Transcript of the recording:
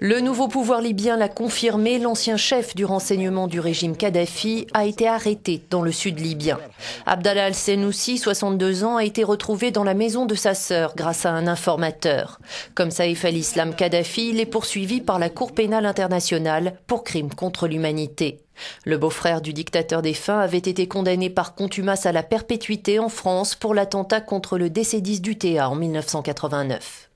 Le nouveau pouvoir libyen l'a confirmé, l'ancien chef du renseignement du régime Kadhafi a été arrêté dans le sud libyen. Abdallah al-Senoussi, 62 ans, a été retrouvé dans la maison de sa sœur grâce à un informateur. Comme Saif al-Islam Kadhafi, il est poursuivi par la Cour pénale internationale pour crimes contre l'humanité. Le beau-frère du dictateur défunt avait été condamné par contumace à la perpétuité en France pour l'attentat contre le décédiste du d'UTA en 1989.